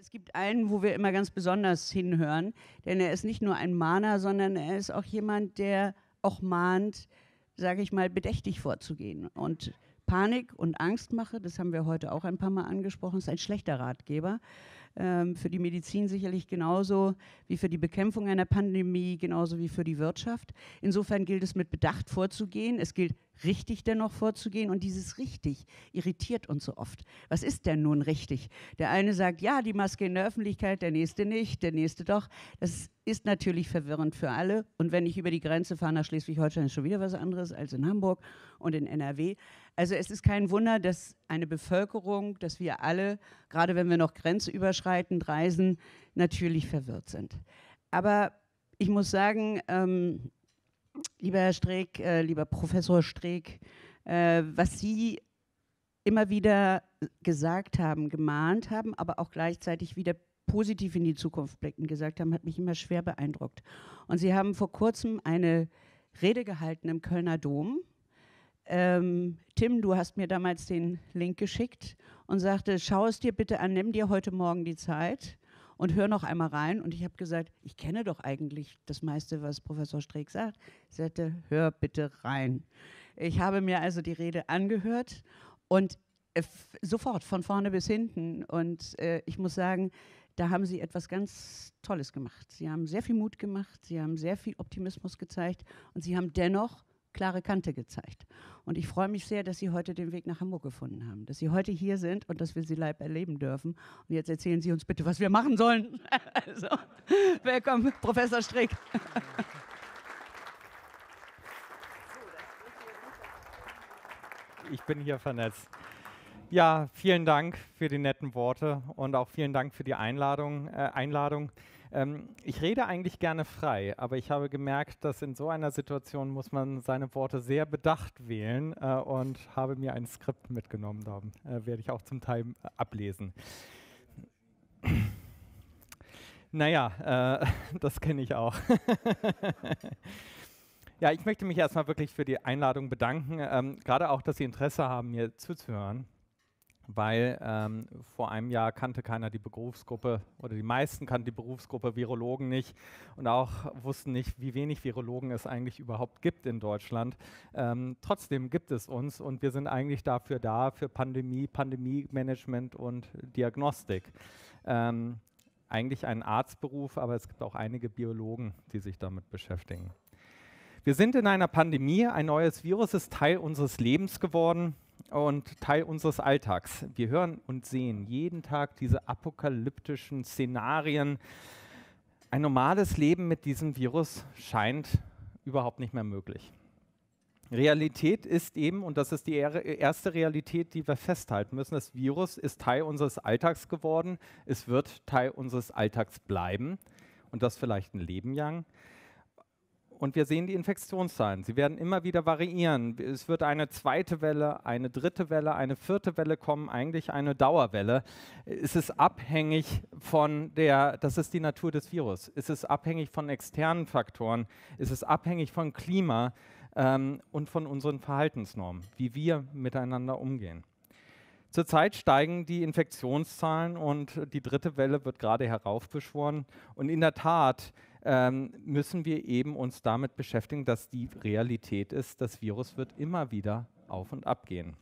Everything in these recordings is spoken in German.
Es gibt einen, wo wir immer ganz besonders hinhören, denn er ist nicht nur ein Mahner, sondern er ist auch jemand, der auch mahnt, sage ich mal, bedächtig vorzugehen. Und Panik und Angstmache, das haben wir heute auch ein paar Mal angesprochen, ist ein schlechter Ratgeber. Ähm, für die Medizin sicherlich genauso wie für die Bekämpfung einer Pandemie, genauso wie für die Wirtschaft. Insofern gilt es mit Bedacht vorzugehen. Es gilt richtig dennoch vorzugehen. Und dieses richtig irritiert uns so oft. Was ist denn nun richtig? Der eine sagt, ja, die Maske in der Öffentlichkeit, der nächste nicht, der nächste doch. Das ist natürlich verwirrend für alle. Und wenn ich über die Grenze fahre nach Schleswig-Holstein, ist schon wieder was anderes als in Hamburg und in NRW. Also es ist kein Wunder, dass eine Bevölkerung, dass wir alle, gerade wenn wir noch grenzüberschreitend reisen, natürlich verwirrt sind. Aber ich muss sagen, ähm, lieber Herr Streeck, äh, lieber Professor Streeck, äh, was Sie immer wieder gesagt haben, gemahnt haben, aber auch gleichzeitig wieder positiv in die Zukunft blicken gesagt haben, hat mich immer schwer beeindruckt. Und Sie haben vor kurzem eine Rede gehalten im Kölner Dom ähm, Tim, du hast mir damals den Link geschickt und sagte, schau es dir bitte an, nimm dir heute Morgen die Zeit und hör noch einmal rein. Und ich habe gesagt, ich kenne doch eigentlich das meiste, was Professor Streeck sagt. Ich sagte, hör bitte rein. Ich habe mir also die Rede angehört und äh, sofort von vorne bis hinten. Und äh, ich muss sagen, da haben Sie etwas ganz Tolles gemacht. Sie haben sehr viel Mut gemacht, Sie haben sehr viel Optimismus gezeigt und Sie haben dennoch klare Kante gezeigt. Und ich freue mich sehr, dass Sie heute den Weg nach Hamburg gefunden haben, dass Sie heute hier sind und dass wir Sie live erleben dürfen. Und jetzt erzählen Sie uns bitte, was wir machen sollen. Also, willkommen, Professor Strick. Ich bin hier vernetzt. Ja, vielen Dank für die netten Worte und auch vielen Dank für die Einladung. Äh, Einladung. Ähm, ich rede eigentlich gerne frei, aber ich habe gemerkt, dass in so einer Situation muss man seine Worte sehr bedacht wählen äh, und habe mir ein Skript mitgenommen. Da äh, werde ich auch zum Teil äh, ablesen. Naja, äh, das kenne ich auch. ja, ich möchte mich erstmal wirklich für die Einladung bedanken. Ähm, Gerade auch, dass Sie Interesse haben, mir zuzuhören weil ähm, vor einem Jahr kannte keiner die Berufsgruppe oder die meisten kannten die Berufsgruppe Virologen nicht und auch wussten nicht, wie wenig Virologen es eigentlich überhaupt gibt in Deutschland. Ähm, trotzdem gibt es uns und wir sind eigentlich dafür da, für Pandemie, Pandemie-Management und Diagnostik. Ähm, eigentlich ein Arztberuf, aber es gibt auch einige Biologen, die sich damit beschäftigen. Wir sind in einer Pandemie, ein neues Virus ist Teil unseres Lebens geworden und Teil unseres Alltags. Wir hören und sehen jeden Tag diese apokalyptischen Szenarien. Ein normales Leben mit diesem Virus scheint überhaupt nicht mehr möglich. Realität ist eben, und das ist die erste Realität, die wir festhalten müssen, das Virus ist Teil unseres Alltags geworden, es wird Teil unseres Alltags bleiben und das vielleicht ein Leben lang. Und wir sehen die Infektionszahlen. Sie werden immer wieder variieren. Es wird eine zweite Welle, eine dritte Welle, eine vierte Welle kommen, eigentlich eine Dauerwelle. Es ist abhängig von der, das ist die Natur des Virus. Es ist abhängig von externen Faktoren. Es ist abhängig von Klima ähm, und von unseren Verhaltensnormen, wie wir miteinander umgehen. Zurzeit steigen die Infektionszahlen und die dritte Welle wird gerade heraufbeschworen. Und in der Tat ähm, müssen wir eben uns damit beschäftigen, dass die Realität ist, das Virus wird immer wieder auf und ab gehen.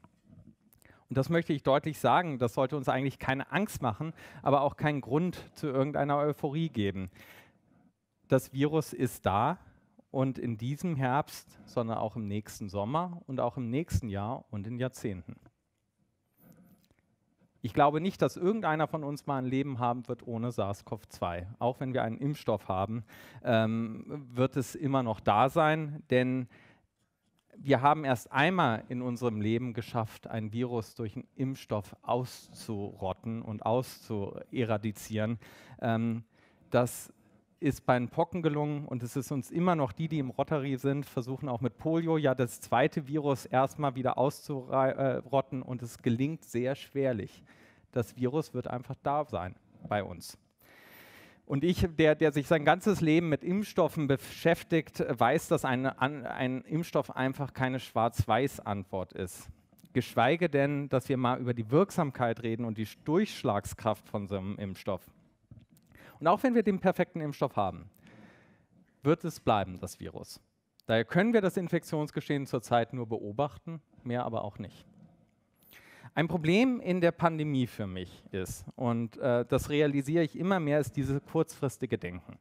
Und das möchte ich deutlich sagen, das sollte uns eigentlich keine Angst machen, aber auch keinen Grund zu irgendeiner Euphorie geben. Das Virus ist da und in diesem Herbst, sondern auch im nächsten Sommer und auch im nächsten Jahr und in Jahrzehnten. Ich glaube nicht, dass irgendeiner von uns mal ein Leben haben wird ohne SARS-CoV-2. Auch wenn wir einen Impfstoff haben, ähm, wird es immer noch da sein, denn wir haben erst einmal in unserem Leben geschafft, ein Virus durch einen Impfstoff auszurotten und auszueradizieren. Ähm, das ist bei den Pocken gelungen und es ist uns immer noch die, die im Rotary sind, versuchen auch mit Polio ja das zweite Virus erstmal wieder auszurotten und es gelingt sehr schwerlich. Das Virus wird einfach da sein bei uns. Und ich, der, der sich sein ganzes Leben mit Impfstoffen beschäftigt, weiß, dass ein, ein Impfstoff einfach keine Schwarz-Weiß-Antwort ist. Geschweige denn, dass wir mal über die Wirksamkeit reden und die Durchschlagskraft von so einem Impfstoff. Und auch wenn wir den perfekten Impfstoff haben, wird es bleiben, das Virus. Daher können wir das Infektionsgeschehen zurzeit nur beobachten, mehr aber auch nicht. Ein Problem in der Pandemie für mich ist, und äh, das realisiere ich immer mehr, ist dieses kurzfristige Denken.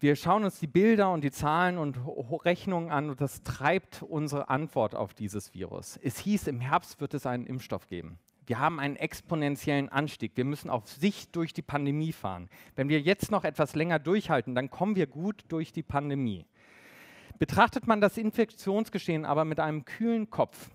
Wir schauen uns die Bilder und die Zahlen und Rechnungen an und das treibt unsere Antwort auf dieses Virus. Es hieß, im Herbst wird es einen Impfstoff geben. Wir haben einen exponentiellen Anstieg. Wir müssen auf Sicht durch die Pandemie fahren. Wenn wir jetzt noch etwas länger durchhalten, dann kommen wir gut durch die Pandemie. Betrachtet man das Infektionsgeschehen aber mit einem kühlen Kopf,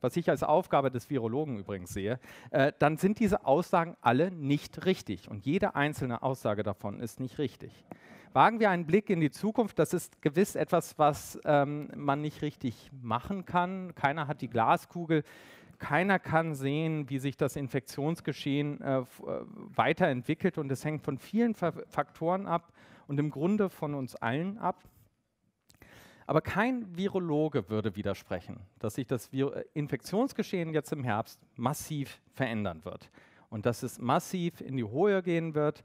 was ich als Aufgabe des Virologen übrigens sehe, äh, dann sind diese Aussagen alle nicht richtig. Und jede einzelne Aussage davon ist nicht richtig. Wagen wir einen Blick in die Zukunft. Das ist gewiss etwas, was ähm, man nicht richtig machen kann. Keiner hat die Glaskugel. Keiner kann sehen, wie sich das Infektionsgeschehen äh, äh weiterentwickelt. Und es hängt von vielen Faktoren ab und im Grunde von uns allen ab. Aber kein Virologe würde widersprechen, dass sich das äh, Infektionsgeschehen jetzt im Herbst massiv verändern wird und dass es massiv in die Höhe gehen wird.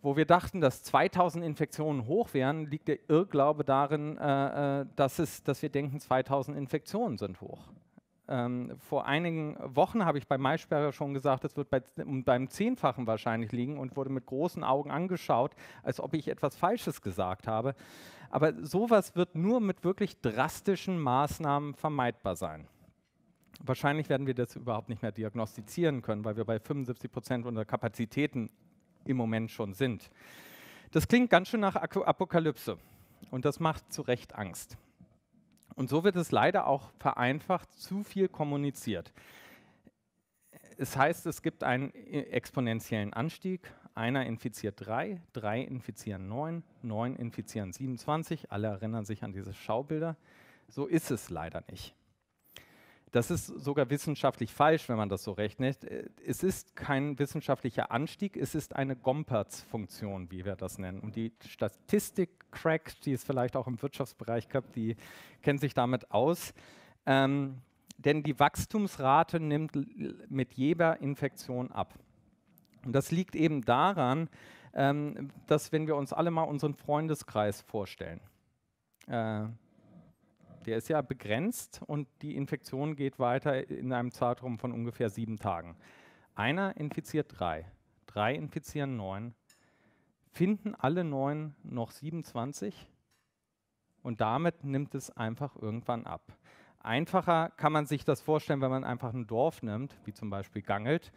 Wo wir dachten, dass 2000 Infektionen hoch wären, liegt der Irrglaube darin, äh, äh dass, es, dass wir denken, 2000 Infektionen sind hoch. Ähm, vor einigen Wochen habe ich bei Maisperger schon gesagt, es wird bei, um, beim Zehnfachen wahrscheinlich liegen und wurde mit großen Augen angeschaut, als ob ich etwas Falsches gesagt habe. Aber sowas wird nur mit wirklich drastischen Maßnahmen vermeidbar sein. Wahrscheinlich werden wir das überhaupt nicht mehr diagnostizieren können, weil wir bei 75 Prozent unserer Kapazitäten im Moment schon sind. Das klingt ganz schön nach Apokalypse und das macht zu Recht Angst. Und so wird es leider auch vereinfacht zu viel kommuniziert. Es heißt, es gibt einen exponentiellen Anstieg. Einer infiziert drei, drei infizieren neun, neun infizieren 27. Alle erinnern sich an diese Schaubilder. So ist es leider nicht. Das ist sogar wissenschaftlich falsch, wenn man das so rechnet. Äh, es ist kein wissenschaftlicher Anstieg, es ist eine Gomperz-Funktion, wie wir das nennen. Und die Statistik-Crack, die es vielleicht auch im Wirtschaftsbereich gab, die kennt sich damit aus. Ähm, denn die Wachstumsrate nimmt mit jeder Infektion ab. Und das liegt eben daran, ähm, dass wenn wir uns alle mal unseren Freundeskreis vorstellen, äh, der ist ja begrenzt und die Infektion geht weiter in einem Zeitraum von ungefähr sieben Tagen. Einer infiziert drei, drei infizieren neun. Finden alle neun noch 27 und damit nimmt es einfach irgendwann ab. Einfacher kann man sich das vorstellen, wenn man einfach ein Dorf nimmt, wie zum Beispiel Gangelt,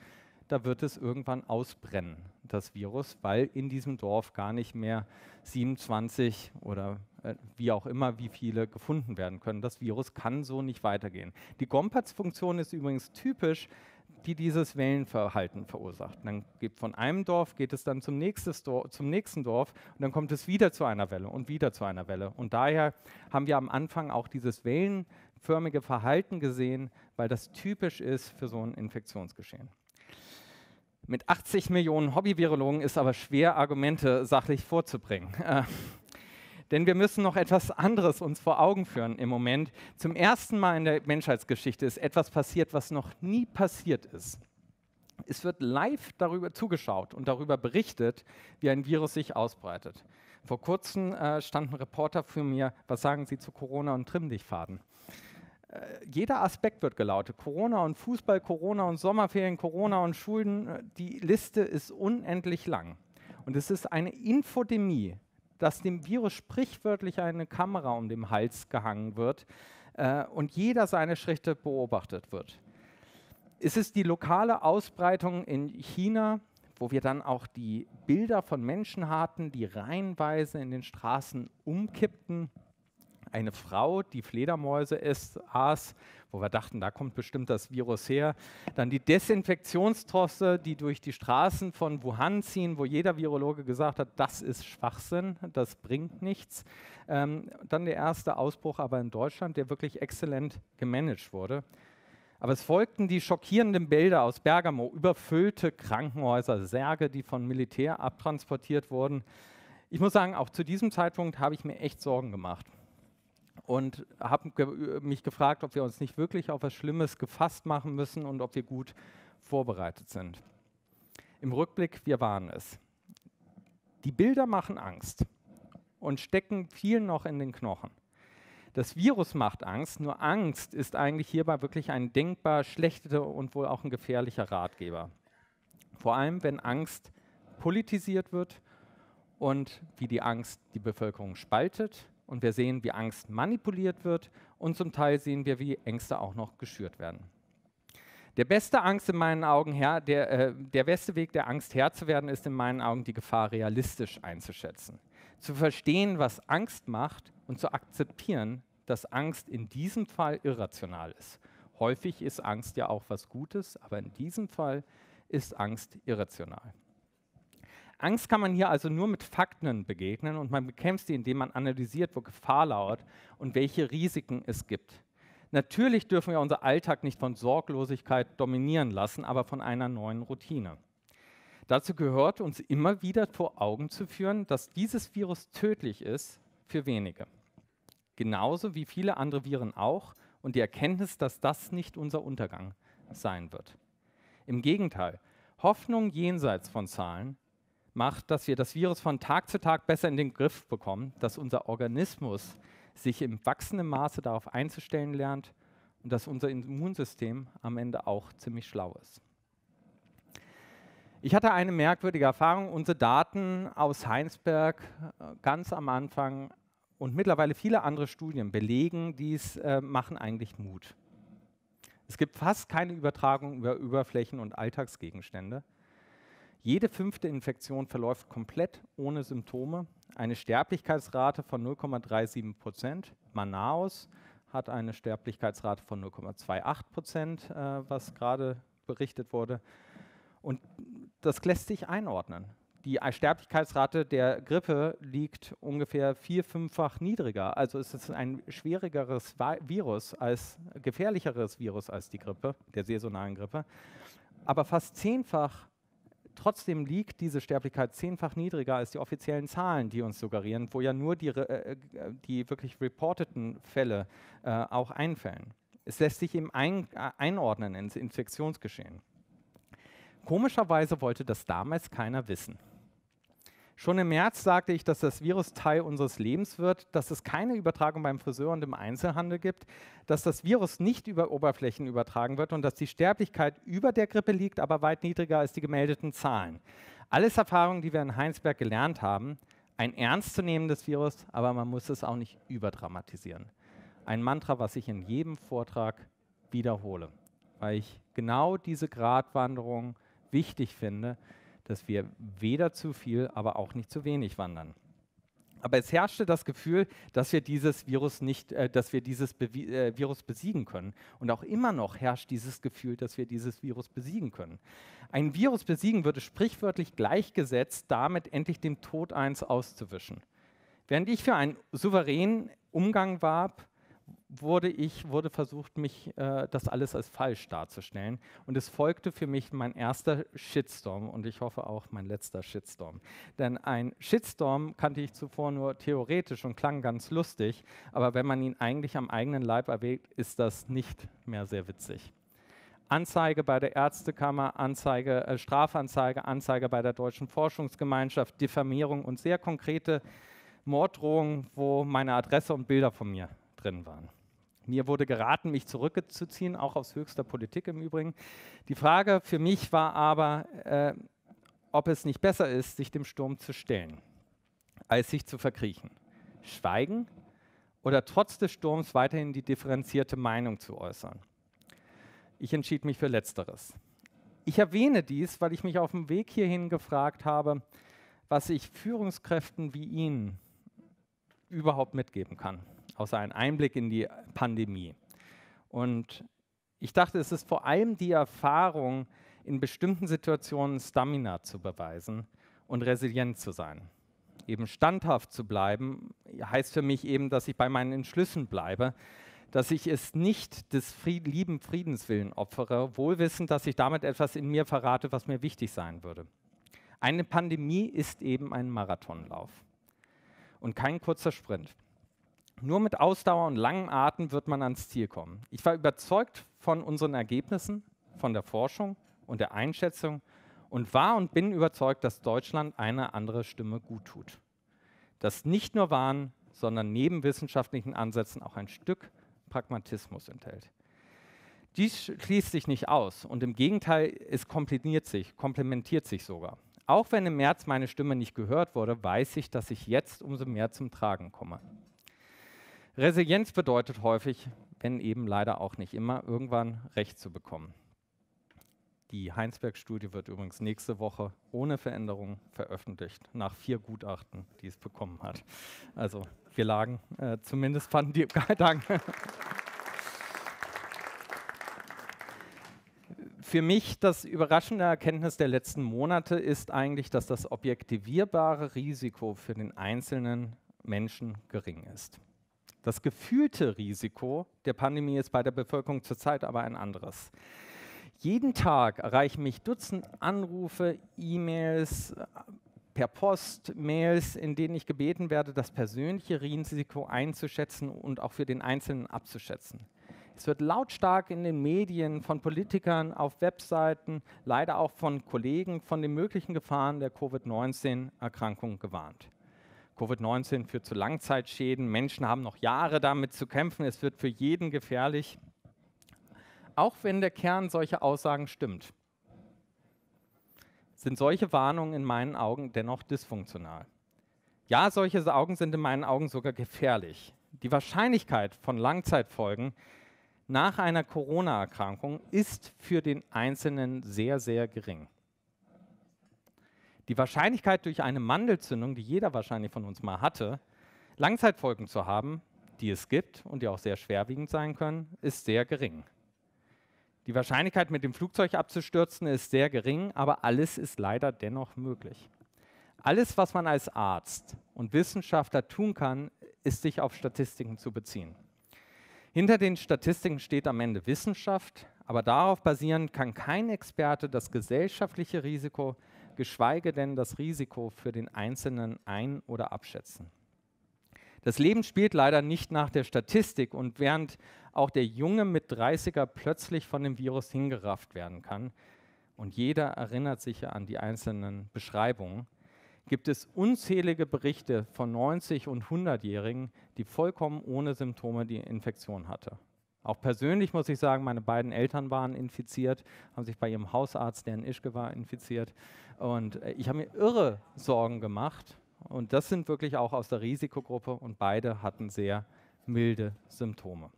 da wird es irgendwann ausbrennen, das Virus, weil in diesem Dorf gar nicht mehr 27 oder äh, wie auch immer, wie viele gefunden werden können. Das Virus kann so nicht weitergehen. Die Gompatz-Funktion ist übrigens typisch, die dieses Wellenverhalten verursacht. Dann geht von einem Dorf geht es dann zum, Dorf, zum nächsten Dorf und dann kommt es wieder zu einer Welle und wieder zu einer Welle. Und daher haben wir am Anfang auch dieses wellenförmige Verhalten gesehen, weil das typisch ist für so ein Infektionsgeschehen. Mit 80 Millionen Hobby-Virologen ist aber schwer, Argumente sachlich vorzubringen. Äh, denn wir müssen noch etwas anderes uns vor Augen führen im Moment. Zum ersten Mal in der Menschheitsgeschichte ist etwas passiert, was noch nie passiert ist. Es wird live darüber zugeschaut und darüber berichtet, wie ein Virus sich ausbreitet. Vor kurzem äh, stand ein Reporter für mir, was sagen Sie zu Corona und Trimmdichtfaden? Äh, jeder Aspekt wird gelautet. Corona und Fußball, Corona und Sommerferien, Corona und Schulden. Äh, die Liste ist unendlich lang. Und es ist eine Infodemie, dass dem Virus sprichwörtlich eine Kamera um den Hals gehangen wird äh, und jeder seine Schritte beobachtet wird. Es ist die lokale Ausbreitung in China, wo wir dann auch die Bilder von Menschen hatten, die reihenweise in den Straßen umkippten eine Frau, die Fledermäuse isst, aß, wo wir dachten, da kommt bestimmt das Virus her. Dann die Desinfektionstrosse, die durch die Straßen von Wuhan ziehen, wo jeder Virologe gesagt hat, das ist Schwachsinn, das bringt nichts. Ähm, dann der erste Ausbruch aber in Deutschland, der wirklich exzellent gemanagt wurde. Aber es folgten die schockierenden Bilder aus Bergamo, überfüllte Krankenhäuser, Särge, die von Militär abtransportiert wurden. Ich muss sagen, auch zu diesem Zeitpunkt habe ich mir echt Sorgen gemacht und habe mich gefragt, ob wir uns nicht wirklich auf was Schlimmes gefasst machen müssen und ob wir gut vorbereitet sind. Im Rückblick, wir waren es. Die Bilder machen Angst und stecken vielen noch in den Knochen. Das Virus macht Angst, nur Angst ist eigentlich hierbei wirklich ein denkbar schlechter und wohl auch ein gefährlicher Ratgeber. Vor allem, wenn Angst politisiert wird und wie die Angst die Bevölkerung spaltet und wir sehen, wie Angst manipuliert wird und zum Teil sehen wir, wie Ängste auch noch geschürt werden. Der beste Angst in meinen Augen her, der, äh, der beste Weg der Angst Herr zu werden, ist in meinen Augen die Gefahr realistisch einzuschätzen. Zu verstehen, was Angst macht und zu akzeptieren, dass Angst in diesem Fall irrational ist. Häufig ist Angst ja auch was Gutes, aber in diesem Fall ist Angst irrational. Angst kann man hier also nur mit Fakten begegnen und man bekämpft sie, indem man analysiert, wo Gefahr lauert und welche Risiken es gibt. Natürlich dürfen wir unseren Alltag nicht von Sorglosigkeit dominieren lassen, aber von einer neuen Routine. Dazu gehört uns immer wieder vor Augen zu führen, dass dieses Virus tödlich ist für wenige. Genauso wie viele andere Viren auch und die Erkenntnis, dass das nicht unser Untergang sein wird. Im Gegenteil, Hoffnung jenseits von Zahlen macht, dass wir das Virus von Tag zu Tag besser in den Griff bekommen, dass unser Organismus sich im wachsenden Maße darauf einzustellen lernt und dass unser Immunsystem am Ende auch ziemlich schlau ist. Ich hatte eine merkwürdige Erfahrung. Unsere Daten aus Heinsberg äh, ganz am Anfang und mittlerweile viele andere Studien belegen dies, äh, machen eigentlich Mut. Es gibt fast keine Übertragung über Überflächen und Alltagsgegenstände. Jede fünfte Infektion verläuft komplett ohne Symptome. Eine Sterblichkeitsrate von 0,37 Prozent. Manaus hat eine Sterblichkeitsrate von 0,28 Prozent, äh, was gerade berichtet wurde. Und das lässt sich einordnen. Die Sterblichkeitsrate der Grippe liegt ungefähr vier, fünffach niedriger. Also es ist ein schwierigeres Virus, als gefährlicheres Virus als die Grippe, der saisonalen Grippe, aber fast zehnfach Trotzdem liegt diese Sterblichkeit zehnfach niedriger als die offiziellen Zahlen, die uns suggerieren, wo ja nur die, äh, äh, die wirklich reporteten Fälle äh, auch einfällen. Es lässt sich eben ein, äh, einordnen ins Infektionsgeschehen. Komischerweise wollte das damals keiner wissen. Schon im März sagte ich, dass das Virus Teil unseres Lebens wird, dass es keine Übertragung beim Friseur und im Einzelhandel gibt, dass das Virus nicht über Oberflächen übertragen wird und dass die Sterblichkeit über der Grippe liegt, aber weit niedriger als die gemeldeten Zahlen. Alles Erfahrungen, die wir in Heinsberg gelernt haben. Ein ernstzunehmendes Virus, aber man muss es auch nicht überdramatisieren. Ein Mantra, was ich in jedem Vortrag wiederhole, weil ich genau diese Gratwanderung wichtig finde, dass wir weder zu viel, aber auch nicht zu wenig wandern. Aber es herrschte das Gefühl, dass wir dieses Virus nicht, äh, dass wir dieses Be äh, Virus besiegen können. Und auch immer noch herrscht dieses Gefühl, dass wir dieses Virus besiegen können. Ein Virus besiegen würde sprichwörtlich gleichgesetzt damit, endlich dem Tod eins auszuwischen. Während ich für einen souveränen Umgang warb, wurde ich, wurde versucht, mich äh, das alles als falsch darzustellen. Und es folgte für mich mein erster Shitstorm und ich hoffe auch mein letzter Shitstorm. Denn ein Shitstorm kannte ich zuvor nur theoretisch und klang ganz lustig, aber wenn man ihn eigentlich am eigenen Leib erwägt, ist das nicht mehr sehr witzig. Anzeige bei der Ärztekammer, Anzeige, äh, Strafanzeige, Anzeige bei der Deutschen Forschungsgemeinschaft, Diffamierung und sehr konkrete Morddrohungen, wo meine Adresse und Bilder von mir drin waren. Mir wurde geraten, mich zurückzuziehen, auch aus höchster Politik im Übrigen. Die Frage für mich war aber, äh, ob es nicht besser ist, sich dem Sturm zu stellen, als sich zu verkriechen. Schweigen oder trotz des Sturms weiterhin die differenzierte Meinung zu äußern. Ich entschied mich für Letzteres. Ich erwähne dies, weil ich mich auf dem Weg hierhin gefragt habe, was ich Führungskräften wie Ihnen überhaupt mitgeben kann außer ein Einblick in die Pandemie. Und ich dachte, es ist vor allem die Erfahrung, in bestimmten Situationen Stamina zu beweisen und resilient zu sein. Eben standhaft zu bleiben heißt für mich eben, dass ich bei meinen Entschlüssen bleibe, dass ich es nicht des Fried lieben Friedenswillen opfere, wohlwissend, dass ich damit etwas in mir verrate, was mir wichtig sein würde. Eine Pandemie ist eben ein Marathonlauf und kein kurzer Sprint. Nur mit Ausdauer und langen Arten wird man ans Ziel kommen. Ich war überzeugt von unseren Ergebnissen, von der Forschung und der Einschätzung und war und bin überzeugt, dass Deutschland eine andere Stimme gut tut. Dass nicht nur Wahn, sondern neben wissenschaftlichen Ansätzen auch ein Stück Pragmatismus enthält. Dies schließt sich nicht aus und im Gegenteil, es komplementiert sich, komplementiert sich sogar. Auch wenn im März meine Stimme nicht gehört wurde, weiß ich, dass ich jetzt umso mehr zum Tragen komme. Resilienz bedeutet häufig, wenn eben leider auch nicht immer, irgendwann Recht zu bekommen. Die Heinsberg-Studie wird übrigens nächste Woche ohne Veränderung veröffentlicht, nach vier Gutachten, die es bekommen hat. Also wir lagen, äh, zumindest fanden die, danke. Für mich das überraschende Erkenntnis der letzten Monate ist eigentlich, dass das objektivierbare Risiko für den einzelnen Menschen gering ist. Das gefühlte Risiko der Pandemie ist bei der Bevölkerung zurzeit aber ein anderes. Jeden Tag erreichen mich Dutzend Anrufe, E-Mails, äh, per Post, Mails, in denen ich gebeten werde, das persönliche Risiko einzuschätzen und auch für den Einzelnen abzuschätzen. Es wird lautstark in den Medien, von Politikern, auf Webseiten, leider auch von Kollegen von den möglichen Gefahren der Covid-19-Erkrankung gewarnt. Covid-19 führt zu Langzeitschäden. Menschen haben noch Jahre damit zu kämpfen. Es wird für jeden gefährlich. Auch wenn der Kern solcher Aussagen stimmt, sind solche Warnungen in meinen Augen dennoch dysfunktional. Ja, solche Augen sind in meinen Augen sogar gefährlich. Die Wahrscheinlichkeit von Langzeitfolgen nach einer Corona-Erkrankung ist für den Einzelnen sehr, sehr gering. Die Wahrscheinlichkeit durch eine Mandelzündung, die jeder wahrscheinlich von uns mal hatte, Langzeitfolgen zu haben, die es gibt und die auch sehr schwerwiegend sein können, ist sehr gering. Die Wahrscheinlichkeit, mit dem Flugzeug abzustürzen, ist sehr gering, aber alles ist leider dennoch möglich. Alles, was man als Arzt und Wissenschaftler tun kann, ist sich auf Statistiken zu beziehen. Hinter den Statistiken steht am Ende Wissenschaft, aber darauf basierend kann kein Experte das gesellschaftliche Risiko geschweige denn das Risiko für den Einzelnen ein- oder abschätzen. Das Leben spielt leider nicht nach der Statistik und während auch der Junge mit 30er plötzlich von dem Virus hingerafft werden kann und jeder erinnert sich ja an die einzelnen Beschreibungen, gibt es unzählige Berichte von 90- und 100-Jährigen, die vollkommen ohne Symptome die Infektion hatten. Auch persönlich muss ich sagen, meine beiden Eltern waren infiziert, haben sich bei ihrem Hausarzt, der in Ischke war, infiziert. Und äh, ich habe mir irre Sorgen gemacht. Und das sind wirklich auch aus der Risikogruppe und beide hatten sehr milde Symptome.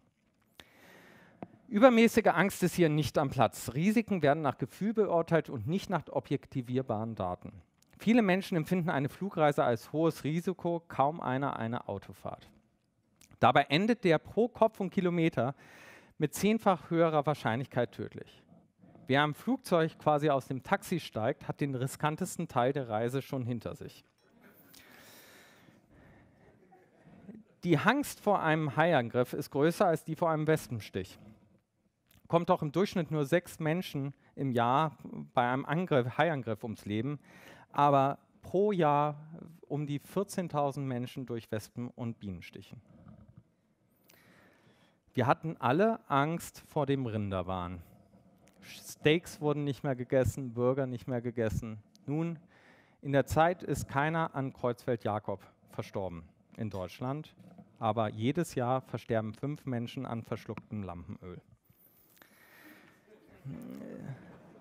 Übermäßige Angst ist hier nicht am Platz. Risiken werden nach Gefühl beurteilt und nicht nach objektivierbaren Daten. Viele Menschen empfinden eine Flugreise als hohes Risiko, kaum einer eine Autofahrt. Dabei endet der pro Kopf und Kilometer mit zehnfach höherer Wahrscheinlichkeit tödlich. Wer am Flugzeug quasi aus dem Taxi steigt, hat den riskantesten Teil der Reise schon hinter sich. Die Angst vor einem Haiangriff ist größer als die vor einem Wespenstich. Kommt auch im Durchschnitt nur sechs Menschen im Jahr bei einem Angriff, Haiangriff ums Leben, aber pro Jahr um die 14.000 Menschen durch Wespen und Bienenstichen. Wir hatten alle Angst vor dem Rinderwahn. Steaks wurden nicht mehr gegessen, Burger nicht mehr gegessen. Nun, in der Zeit ist keiner an Kreuzfeld-Jakob verstorben in Deutschland, aber jedes Jahr versterben fünf Menschen an verschlucktem Lampenöl.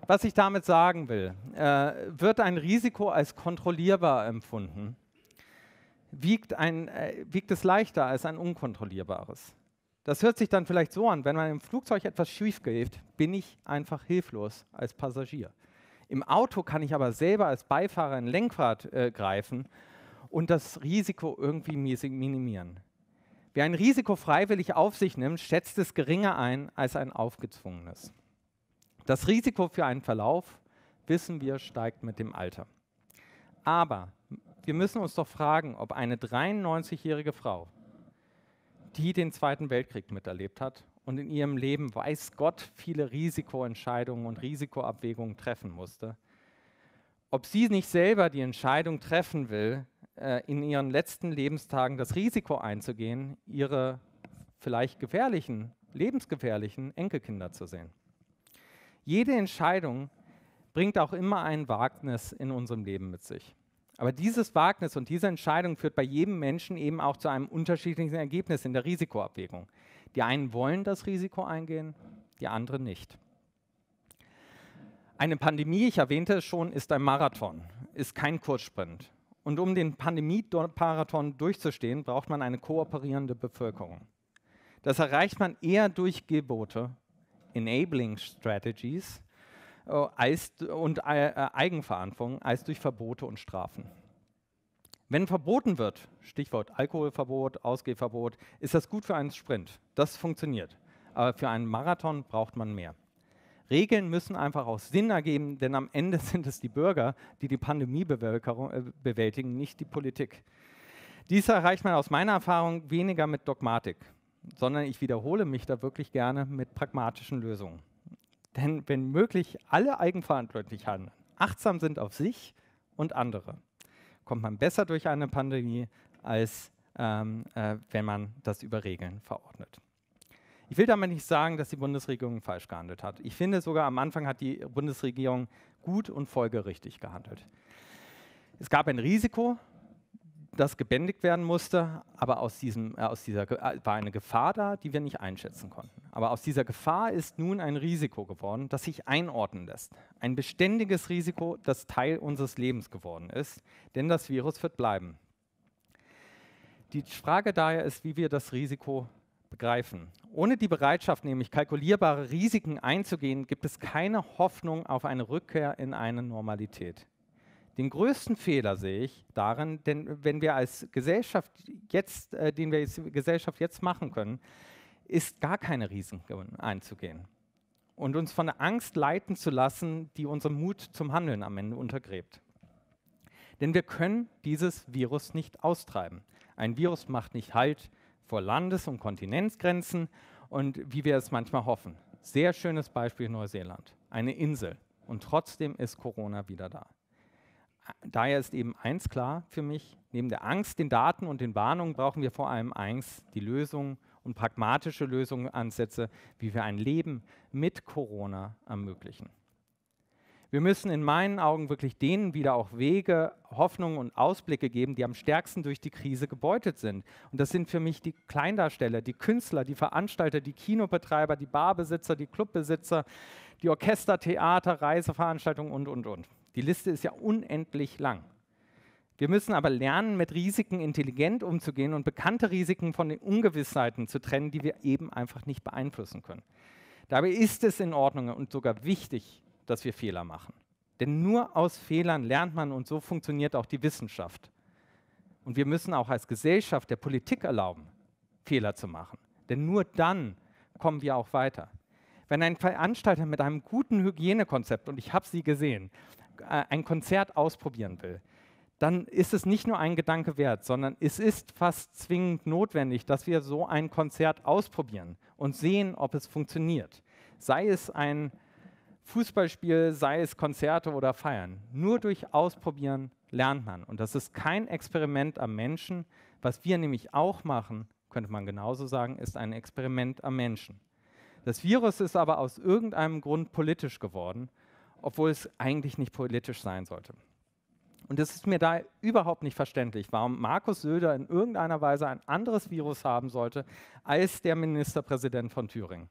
Was ich damit sagen will, äh, wird ein Risiko als kontrollierbar empfunden? Wiegt, ein, äh, wiegt es leichter als ein unkontrollierbares? Das hört sich dann vielleicht so an, wenn man im Flugzeug etwas schief geht, bin ich einfach hilflos als Passagier. Im Auto kann ich aber selber als Beifahrer in Lenkrad äh, greifen und das Risiko irgendwie minimieren. Wer ein Risiko freiwillig auf sich nimmt, schätzt es geringer ein als ein aufgezwungenes. Das Risiko für einen Verlauf, wissen wir, steigt mit dem Alter. Aber wir müssen uns doch fragen, ob eine 93-jährige Frau die den Zweiten Weltkrieg miterlebt hat und in ihrem Leben weiß Gott viele Risikoentscheidungen und Risikoabwägungen treffen musste. Ob sie nicht selber die Entscheidung treffen will, äh, in ihren letzten Lebenstagen das Risiko einzugehen, ihre vielleicht gefährlichen, lebensgefährlichen Enkelkinder zu sehen. Jede Entscheidung bringt auch immer ein Wagnis in unserem Leben mit sich. Aber dieses Wagnis und diese Entscheidung führt bei jedem Menschen eben auch zu einem unterschiedlichen Ergebnis in der Risikoabwägung. Die einen wollen das Risiko eingehen, die anderen nicht. Eine Pandemie, ich erwähnte es schon, ist ein Marathon, ist kein Kurzsprint. Und um den Pandemie-Marathon durchzustehen, braucht man eine kooperierende Bevölkerung. Das erreicht man eher durch Gebote, Enabling Strategies, als, äh, und äh, äh, Eigenverantwortung als durch Verbote und Strafen. Wenn verboten wird, Stichwort Alkoholverbot, Ausgehverbot, ist das gut für einen Sprint. Das funktioniert. Aber für einen Marathon braucht man mehr. Regeln müssen einfach auch Sinn ergeben, denn am Ende sind es die Bürger, die die Pandemie äh, bewältigen, nicht die Politik. Dies erreicht man aus meiner Erfahrung weniger mit Dogmatik, sondern ich wiederhole mich da wirklich gerne mit pragmatischen Lösungen denn wenn möglich alle eigenverantwortlich handeln, achtsam sind auf sich und andere, kommt man besser durch eine Pandemie, als ähm, äh, wenn man das über Regeln verordnet. Ich will damit nicht sagen, dass die Bundesregierung falsch gehandelt hat. Ich finde sogar am Anfang hat die Bundesregierung gut und folgerichtig gehandelt. Es gab ein Risiko, das gebändigt werden musste, aber aus, diesem, äh, aus dieser äh, war eine Gefahr da, die wir nicht einschätzen konnten. Aber aus dieser Gefahr ist nun ein Risiko geworden, das sich einordnen lässt. Ein beständiges Risiko, das Teil unseres Lebens geworden ist, denn das Virus wird bleiben. Die Frage daher ist, wie wir das Risiko begreifen. Ohne die Bereitschaft, nämlich kalkulierbare Risiken einzugehen, gibt es keine Hoffnung auf eine Rückkehr in eine Normalität. Den größten Fehler sehe ich darin, denn wenn wir als Gesellschaft jetzt, äh, den wir als Gesellschaft jetzt machen können, ist gar keine Risiken einzugehen und uns von der Angst leiten zu lassen, die unseren Mut zum Handeln am Ende untergräbt. Denn wir können dieses Virus nicht austreiben. Ein Virus macht nicht Halt vor Landes- und Kontinentsgrenzen und wie wir es manchmal hoffen. Sehr schönes Beispiel Neuseeland, eine Insel und trotzdem ist Corona wieder da daher ist eben eins klar für mich, neben der Angst, den Daten und den Warnungen brauchen wir vor allem eins, die Lösung und pragmatische Lösungen, Ansätze, wie wir ein Leben mit Corona ermöglichen. Wir müssen in meinen Augen wirklich denen wieder auch Wege, Hoffnungen und Ausblicke geben, die am stärksten durch die Krise gebeutet sind. Und das sind für mich die Kleindarsteller, die Künstler, die Veranstalter, die Kinobetreiber, die Barbesitzer, die Clubbesitzer, die Orchester, Theater, Reiseveranstaltungen und, und, und. Die Liste ist ja unendlich lang. Wir müssen aber lernen, mit Risiken intelligent umzugehen und bekannte Risiken von den Ungewissheiten zu trennen, die wir eben einfach nicht beeinflussen können. Dabei ist es in Ordnung und sogar wichtig, dass wir Fehler machen. Denn nur aus Fehlern lernt man und so funktioniert auch die Wissenschaft. Und wir müssen auch als Gesellschaft der Politik erlauben, Fehler zu machen. Denn nur dann kommen wir auch weiter. Wenn ein Veranstalter mit einem guten Hygienekonzept, und ich habe sie gesehen, äh, ein Konzert ausprobieren will, dann ist es nicht nur ein Gedanke wert, sondern es ist fast zwingend notwendig, dass wir so ein Konzert ausprobieren und sehen, ob es funktioniert. Sei es ein Fußballspiel, sei es Konzerte oder Feiern. Nur durch Ausprobieren lernt man. Und das ist kein Experiment am Menschen. Was wir nämlich auch machen, könnte man genauso sagen, ist ein Experiment am Menschen. Das Virus ist aber aus irgendeinem Grund politisch geworden obwohl es eigentlich nicht politisch sein sollte. Und es ist mir da überhaupt nicht verständlich, warum Markus Söder in irgendeiner Weise ein anderes Virus haben sollte als der Ministerpräsident von Thüringen.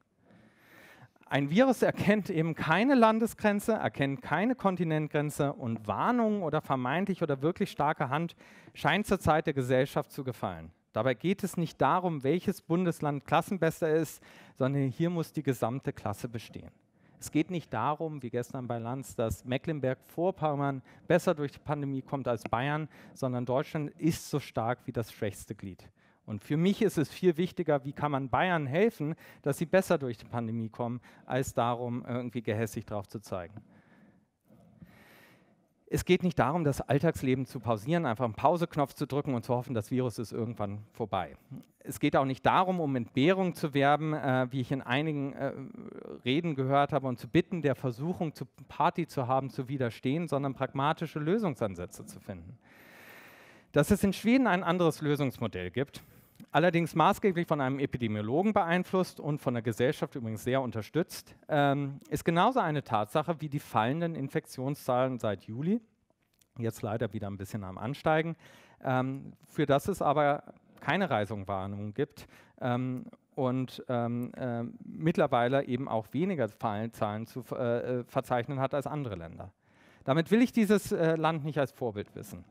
Ein Virus erkennt eben keine Landesgrenze, erkennt keine Kontinentgrenze und Warnungen oder vermeintlich oder wirklich starke Hand scheint zurzeit der Gesellschaft zu gefallen. Dabei geht es nicht darum, welches Bundesland Klassenbester ist, sondern hier muss die gesamte Klasse bestehen. Es geht nicht darum, wie gestern bei Lanz, dass Mecklenburg-Vorpommern besser durch die Pandemie kommt als Bayern, sondern Deutschland ist so stark wie das schwächste Glied. Und für mich ist es viel wichtiger, wie kann man Bayern helfen, dass sie besser durch die Pandemie kommen, als darum, irgendwie gehässig drauf zu zeigen. Es geht nicht darum, das Alltagsleben zu pausieren, einfach einen Pauseknopf zu drücken und zu hoffen, das Virus ist irgendwann vorbei. Es geht auch nicht darum, um Entbehrung zu werben, äh, wie ich in einigen äh, Reden gehört habe, und zu bitten, der Versuchung, zu Party zu haben, zu widerstehen, sondern pragmatische Lösungsansätze zu finden. Dass es in Schweden ein anderes Lösungsmodell gibt, allerdings maßgeblich von einem Epidemiologen beeinflusst und von der Gesellschaft übrigens sehr unterstützt, ähm, ist genauso eine Tatsache wie die fallenden Infektionszahlen seit Juli, jetzt leider wieder ein bisschen am Ansteigen, ähm, für das es aber keine Reisungwarnung gibt ähm, und äh, mittlerweile eben auch weniger Fallzahlen zu äh, äh, verzeichnen hat als andere Länder. Damit will ich dieses äh, Land nicht als Vorbild wissen.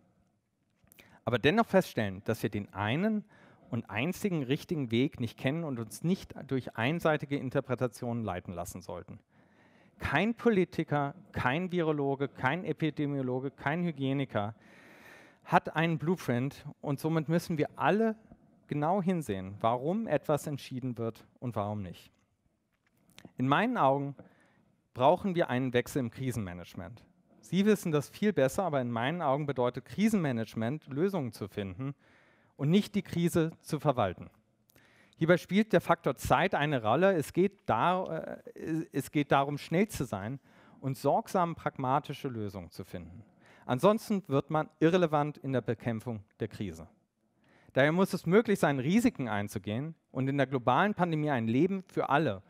Aber dennoch feststellen, dass wir den einen und einzigen richtigen Weg nicht kennen und uns nicht durch einseitige Interpretationen leiten lassen sollten. Kein Politiker, kein Virologe, kein Epidemiologe, kein Hygieniker hat einen Blueprint und somit müssen wir alle genau hinsehen, warum etwas entschieden wird und warum nicht. In meinen Augen brauchen wir einen Wechsel im Krisenmanagement. Sie wissen das viel besser, aber in meinen Augen bedeutet Krisenmanagement, Lösungen zu finden und nicht die Krise zu verwalten. Hierbei spielt der Faktor Zeit eine Rolle. Es geht, dar, äh, es geht darum, schnell zu sein und sorgsam pragmatische Lösungen zu finden. Ansonsten wird man irrelevant in der Bekämpfung der Krise. Daher muss es möglich sein, Risiken einzugehen und in der globalen Pandemie ein Leben für alle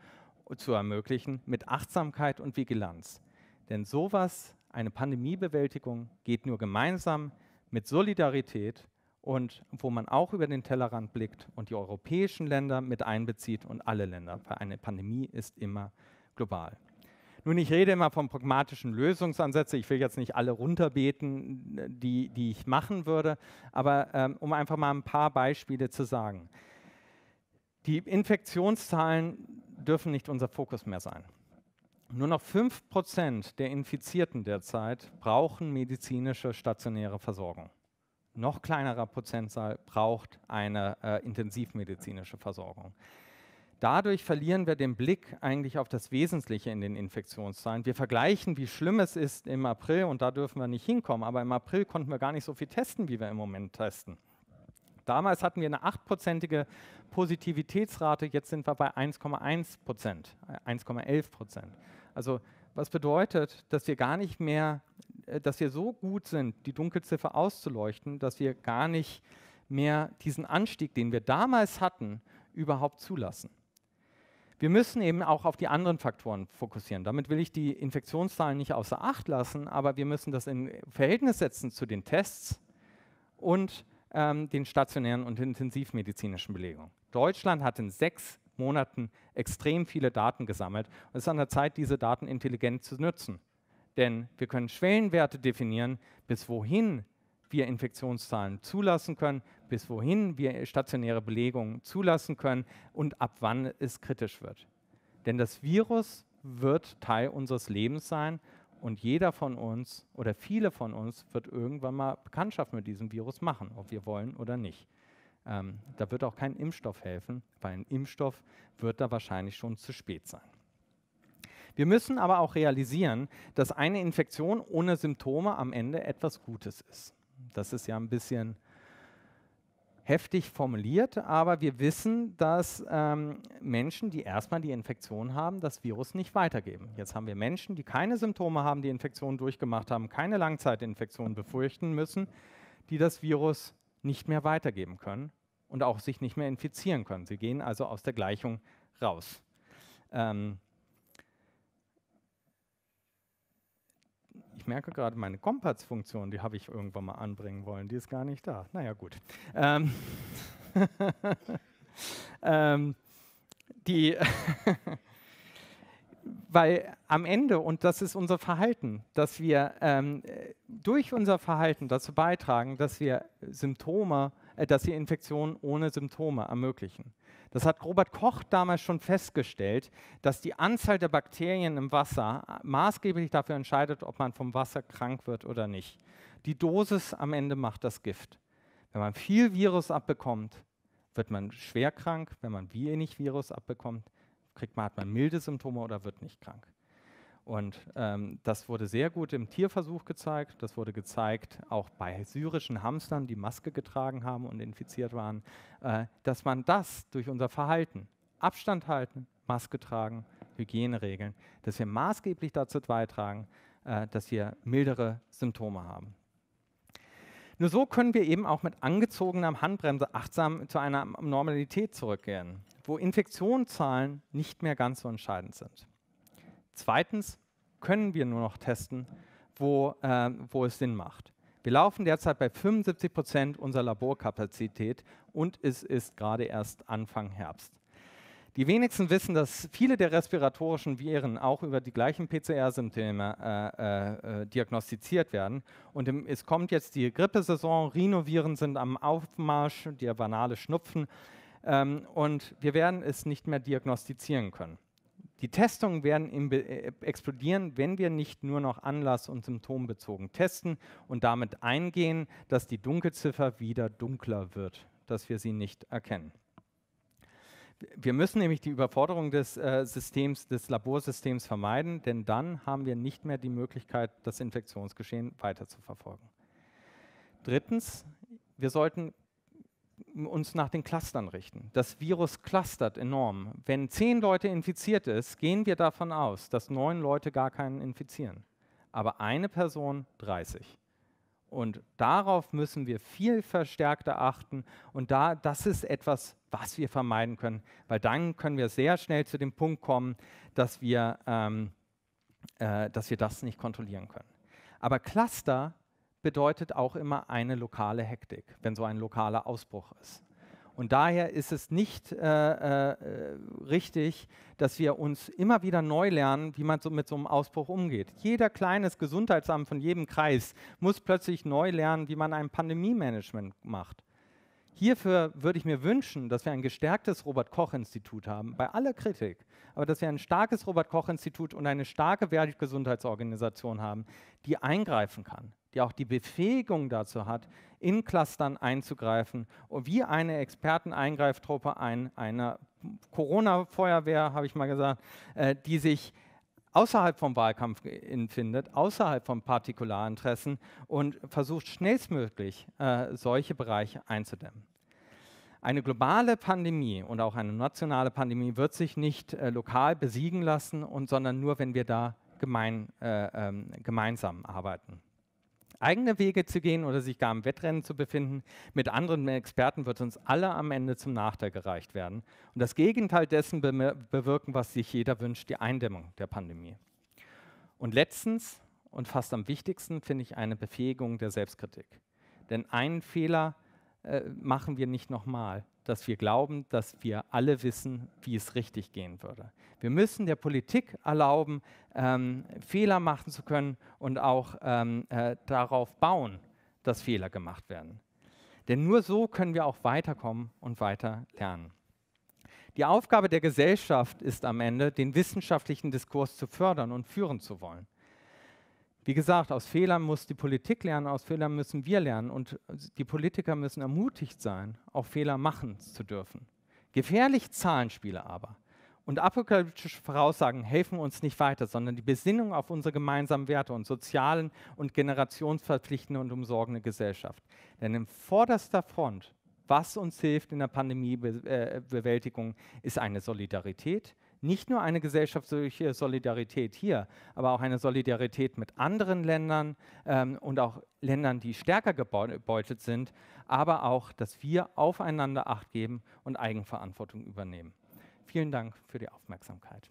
zu ermöglichen mit Achtsamkeit und Vigilanz. Denn sowas, eine Pandemiebewältigung, geht nur gemeinsam mit Solidarität und wo man auch über den Tellerrand blickt und die europäischen Länder mit einbezieht und alle Länder, weil eine Pandemie ist immer global. Nun, ich rede immer von pragmatischen Lösungsansätzen. Ich will jetzt nicht alle runterbeten, die, die ich machen würde, aber ähm, um einfach mal ein paar Beispiele zu sagen. Die Infektionszahlen dürfen nicht unser Fokus mehr sein. Nur noch 5% der Infizierten derzeit brauchen medizinische stationäre Versorgung noch kleinerer Prozentzahl braucht eine äh, intensivmedizinische Versorgung. Dadurch verlieren wir den Blick eigentlich auf das Wesentliche in den Infektionszahlen. Wir vergleichen, wie schlimm es ist im April und da dürfen wir nicht hinkommen, aber im April konnten wir gar nicht so viel testen, wie wir im Moment testen. Damals hatten wir eine 8-prozentige Positivitätsrate, jetzt sind wir bei 1,1 Prozent, 1,11 äh, Prozent. Also was bedeutet, dass wir gar nicht mehr äh, dass wir so gut sind, die Dunkelziffer auszuleuchten, dass wir gar nicht mehr diesen Anstieg, den wir damals hatten, überhaupt zulassen. Wir müssen eben auch auf die anderen Faktoren fokussieren. Damit will ich die Infektionszahlen nicht außer Acht lassen, aber wir müssen das in Verhältnis setzen zu den Tests und ähm, den stationären und intensivmedizinischen Belegungen. Deutschland hat in sechs Monaten extrem viele Daten gesammelt. Und es ist an der Zeit, diese Daten intelligent zu nutzen. Denn wir können Schwellenwerte definieren, bis wohin wir Infektionszahlen zulassen können, bis wohin wir stationäre Belegungen zulassen können und ab wann es kritisch wird. Denn das Virus wird Teil unseres Lebens sein und jeder von uns oder viele von uns wird irgendwann mal Bekanntschaft mit diesem Virus machen, ob wir wollen oder nicht. Ähm, da wird auch kein Impfstoff helfen, weil ein Impfstoff wird da wahrscheinlich schon zu spät sein. Wir müssen aber auch realisieren, dass eine Infektion ohne Symptome am Ende etwas Gutes ist. Das ist ja ein bisschen heftig formuliert, aber wir wissen, dass ähm, Menschen, die erstmal die Infektion haben, das Virus nicht weitergeben. Jetzt haben wir Menschen, die keine Symptome haben, die Infektion durchgemacht haben, keine Langzeitinfektion befürchten müssen, die das Virus nicht mehr weitergeben können und auch sich nicht mehr infizieren können. Sie gehen also aus der Gleichung raus. Ähm, Ich merke gerade, meine Kompats-Funktion, die habe ich irgendwann mal anbringen wollen, die ist gar nicht da. Naja, gut. Ähm, ähm, die weil am Ende, und das ist unser Verhalten, dass wir ähm, durch unser Verhalten dazu beitragen, dass wir Symptome, äh, dass wir Infektionen ohne Symptome ermöglichen. Das hat Robert Koch damals schon festgestellt, dass die Anzahl der Bakterien im Wasser maßgeblich dafür entscheidet, ob man vom Wasser krank wird oder nicht. Die Dosis am Ende macht das Gift. Wenn man viel Virus abbekommt, wird man schwer krank. Wenn man wenig Virus abbekommt, kriegt man, hat man milde Symptome oder wird nicht krank. Und ähm, das wurde sehr gut im Tierversuch gezeigt. Das wurde gezeigt auch bei syrischen Hamstern, die Maske getragen haben und infiziert waren, äh, dass man das durch unser Verhalten, Abstand halten, Maske tragen, Hygieneregeln, dass wir maßgeblich dazu beitragen, äh, dass wir mildere Symptome haben. Nur so können wir eben auch mit angezogener Handbremse achtsam zu einer Normalität zurückkehren, wo Infektionszahlen nicht mehr ganz so entscheidend sind. Zweitens können wir nur noch testen, wo, äh, wo es Sinn macht. Wir laufen derzeit bei 75 Prozent unserer Laborkapazität und es ist gerade erst Anfang Herbst. Die wenigsten wissen, dass viele der respiratorischen Viren auch über die gleichen PCR-Symptome äh, äh, äh, diagnostiziert werden. Und im, es kommt jetzt die Grippesaison, Rhinoviren sind am Aufmarsch, der banale Schnupfen. Ähm, und wir werden es nicht mehr diagnostizieren können. Die Testungen werden äh, explodieren, wenn wir nicht nur noch anlass- und symptombezogen testen und damit eingehen, dass die Dunkelziffer wieder dunkler wird, dass wir sie nicht erkennen. Wir müssen nämlich die Überforderung des äh, Systems, des Laborsystems vermeiden, denn dann haben wir nicht mehr die Möglichkeit, das Infektionsgeschehen weiter zu verfolgen. Drittens, wir sollten uns nach den Clustern richten. Das Virus clustert enorm. Wenn zehn Leute infiziert ist, gehen wir davon aus, dass neun Leute gar keinen infizieren. Aber eine Person 30. Und darauf müssen wir viel verstärkter achten. Und da, das ist etwas, was wir vermeiden können, weil dann können wir sehr schnell zu dem Punkt kommen, dass wir, ähm, äh, dass wir das nicht kontrollieren können. Aber Cluster bedeutet auch immer eine lokale Hektik, wenn so ein lokaler Ausbruch ist. Und daher ist es nicht äh, äh, richtig, dass wir uns immer wieder neu lernen, wie man so mit so einem Ausbruch umgeht. Jeder kleines Gesundheitsamt von jedem Kreis muss plötzlich neu lernen, wie man ein Pandemie-Management macht. Hierfür würde ich mir wünschen, dass wir ein gestärktes Robert-Koch-Institut haben, bei aller Kritik, aber dass wir ein starkes Robert-Koch-Institut und eine starke Weltgesundheitsorganisation haben, die eingreifen kann die auch die Befähigung dazu hat, in Clustern einzugreifen wie eine Experteneingreiftruppe ein, einer Corona-Feuerwehr, habe ich mal gesagt, äh, die sich außerhalb vom Wahlkampf findet, außerhalb von Partikularinteressen und versucht schnellstmöglich äh, solche Bereiche einzudämmen. Eine globale Pandemie und auch eine nationale Pandemie wird sich nicht äh, lokal besiegen lassen, und, sondern nur, wenn wir da gemein, äh, ähm, gemeinsam arbeiten eigene Wege zu gehen oder sich gar im Wettrennen zu befinden. Mit anderen Experten wird uns alle am Ende zum Nachteil gereicht werden und das Gegenteil dessen bewirken, was sich jeder wünscht, die Eindämmung der Pandemie. Und letztens und fast am wichtigsten finde ich eine Befähigung der Selbstkritik. Denn einen Fehler äh, machen wir nicht nochmal dass wir glauben, dass wir alle wissen, wie es richtig gehen würde. Wir müssen der Politik erlauben, ähm, Fehler machen zu können und auch ähm, äh, darauf bauen, dass Fehler gemacht werden. Denn nur so können wir auch weiterkommen und weiter lernen. Die Aufgabe der Gesellschaft ist am Ende, den wissenschaftlichen Diskurs zu fördern und führen zu wollen. Wie gesagt, aus Fehlern muss die Politik lernen, aus Fehlern müssen wir lernen und die Politiker müssen ermutigt sein, auch Fehler machen zu dürfen. Gefährlich Zahlenspiele aber und apokalyptische Voraussagen helfen uns nicht weiter, sondern die Besinnung auf unsere gemeinsamen Werte und sozialen und generationsverpflichtende und umsorgende Gesellschaft. Denn im vorderster Front, was uns hilft in der Pandemiebewältigung, äh, ist eine Solidarität, nicht nur eine gesellschaftliche Solidarität hier, aber auch eine Solidarität mit anderen Ländern ähm, und auch Ländern, die stärker gebeutelt sind, aber auch, dass wir aufeinander acht geben und Eigenverantwortung übernehmen. Vielen Dank für die Aufmerksamkeit.